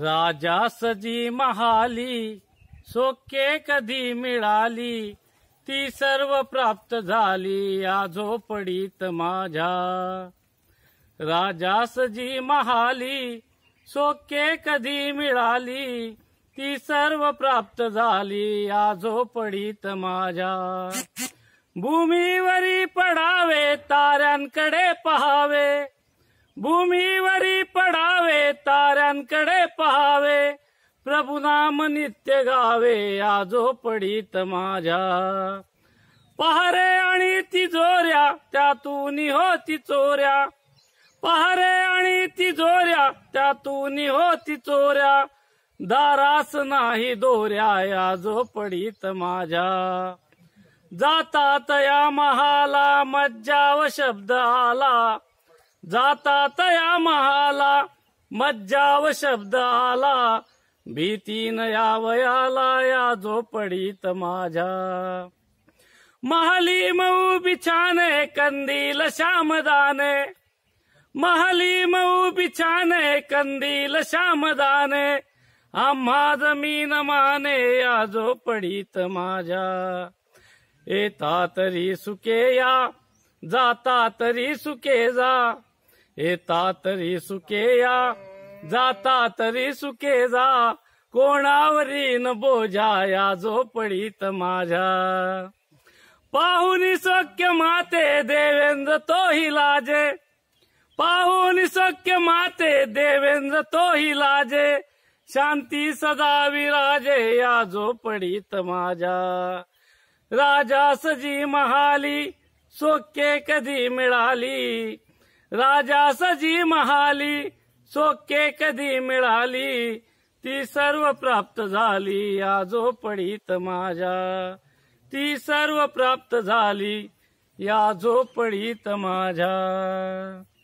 राजा सजी महाली सोके कधी मिळाली ती सर्व प्राप्त झाली आजो पडीत माझ्या राजा सजी महाली सोके कधी मिळाली ती सर्व प्राप्त झाली आजो पडीत माझ्या भूमीवरी पडावे ताऱ्यांकडे पहावे कडे पहावे प्रभु नाम नित्य गावे आजो पडीत माझ्या पहारे आणि तिजोऱ्या त्यातून होती चोऱ्या पहारे आणि तिजोऱ्या त्यातून होती चोऱ्या दारास नाही दोऱ्या आजो पडीत माझ्या जातात या महाला मज्जा व शब्द आला जातात या महाला मज्जाव शब्द आला भीती न यावयाला या झोपडीत माझ्या महाली मऊ बिछाने कंदील श्यामदाने महाली मऊ बिछाने कंदील श्यामदाने आम्हा जमीन माने या झोपडीत माझ्या येता तरी सुके या जाता तरी सुके जा येता तरी सुके या जाता तरी सुके जा कोणावरी न बोझा या पडीत माझ्या पाहुनी सक्य माते देवेंद्र तो ही लाजे पाहुनी सक्य माते देवेंद्र तो लाजे शांती सदा विराजे या पडीत माझ्या राजा सजी महाली सोके कधी मिळाली राजा सजी महाली सोके कधी मिळाली ती सर्व प्राप्त झाली आजो पडीत माझ्या ती सर्व प्राप्त झाली या झोपडीत माझ्या